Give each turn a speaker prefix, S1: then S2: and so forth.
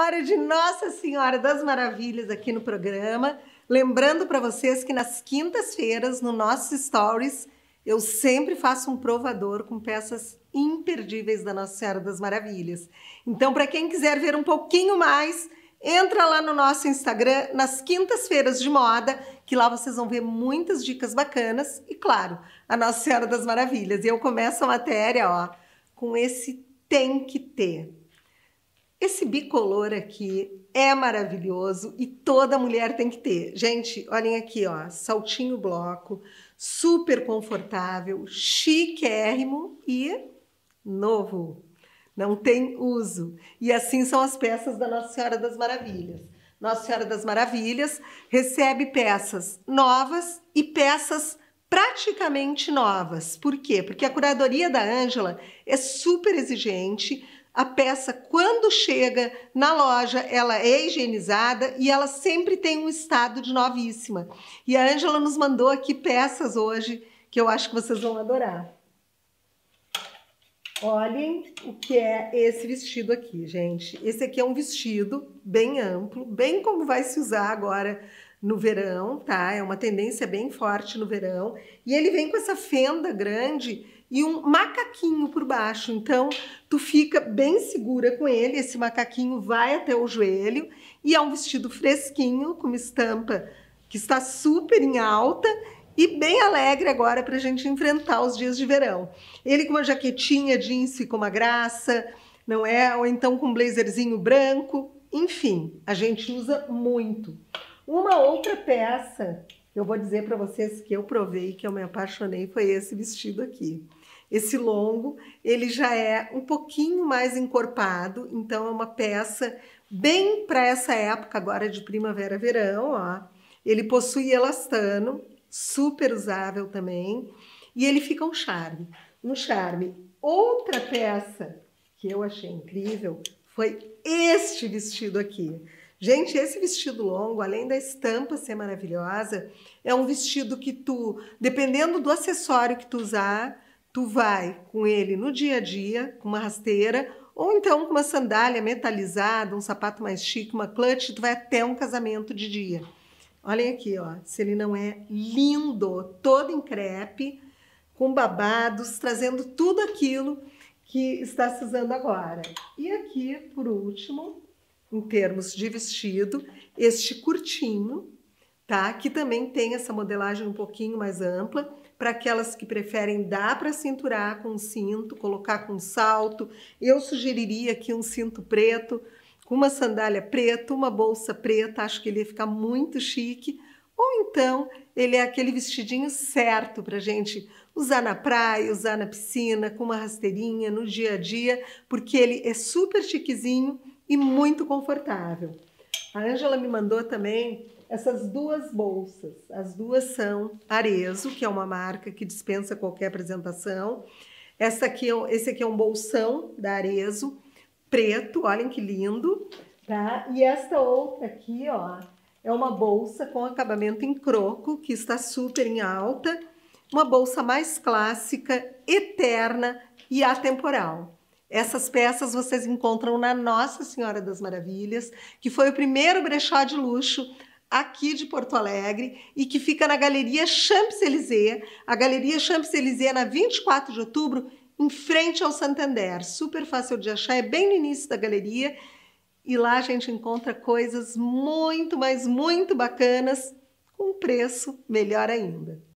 S1: hora de Nossa Senhora das Maravilhas aqui no programa. Lembrando para vocês que nas quintas-feiras, no nosso Stories, eu sempre faço um provador com peças imperdíveis da Nossa Senhora das Maravilhas. Então, para quem quiser ver um pouquinho mais, entra lá no nosso Instagram nas quintas-feiras de moda, que lá vocês vão ver muitas dicas bacanas e, claro, a Nossa Senhora das Maravilhas. E eu começo a matéria, ó, com esse tem que ter. Esse bicolor aqui é maravilhoso e toda mulher tem que ter. Gente, olhem aqui, ó, saltinho bloco, super confortável, chiquérrimo e novo. Não tem uso. E assim são as peças da Nossa Senhora das Maravilhas. Nossa Senhora das Maravilhas recebe peças novas e peças praticamente novas. Por quê? Porque a curadoria da Ângela é super exigente, a peça, quando chega na loja, ela é higienizada e ela sempre tem um estado de novíssima. E a Ângela nos mandou aqui peças hoje que eu acho que vocês vão adorar. Olhem o que é esse vestido aqui, gente. Esse aqui é um vestido bem amplo, bem como vai se usar agora no verão, tá? É uma tendência bem forte no verão. E ele vem com essa fenda grande e um macaquinho por baixo. Então, tu fica bem segura com ele, esse macaquinho vai até o joelho e é um vestido fresquinho com uma estampa que está super em alta e bem alegre agora para a gente enfrentar os dias de verão. Ele com uma jaquetinha jeans ficou uma graça, não é? Ou então com um blazerzinho branco. Enfim, a gente usa muito. Uma outra peça, eu vou dizer para vocês que eu provei, que eu me apaixonei, foi esse vestido aqui. Esse longo, ele já é um pouquinho mais encorpado, então é uma peça bem para essa época agora de primavera-verão, ó. Ele possui elastano, super usável também, e ele fica um charme, um charme. Outra peça que eu achei incrível foi este vestido aqui. Gente, esse vestido longo, além da estampa ser maravilhosa, é um vestido que tu, dependendo do acessório que tu usar, tu vai com ele no dia a dia, com uma rasteira, ou então com uma sandália metalizada, um sapato mais chique, uma clutch, tu vai até um casamento de dia. Olhem aqui, ó, se ele não é lindo, todo em crepe, com babados, trazendo tudo aquilo que está se usando agora. E aqui, por último, em termos de vestido, este curtinho, tá? Que também tem essa modelagem um pouquinho mais ampla para aquelas que preferem dar para cinturar com cinto, colocar com salto. Eu sugeriria aqui um cinto preto, com uma sandália preta, uma bolsa preta, acho que ele ia ficar muito chique. Ou então ele é aquele vestidinho certo para gente usar na praia, usar na piscina, com uma rasteirinha, no dia a dia, porque ele é super chiquezinho e muito confortável. A Ângela me mandou também essas duas bolsas. As duas são Arezo, que é uma marca que dispensa qualquer apresentação. Essa aqui, é esse aqui é um bolsão da Arezo, preto, olhem que lindo, tá? E esta outra aqui, ó, é uma bolsa com acabamento em croco, que está super em alta. Uma bolsa mais clássica, eterna e atemporal. Essas peças vocês encontram na Nossa Senhora das Maravilhas, que foi o primeiro brechó de luxo aqui de Porto Alegre e que fica na Galeria Champs-Élysées. A Galeria Champs-Élysées na 24 de outubro, em frente ao Santander. Super fácil de achar, é bem no início da galeria. E lá a gente encontra coisas muito, mas muito bacanas, com um preço melhor ainda.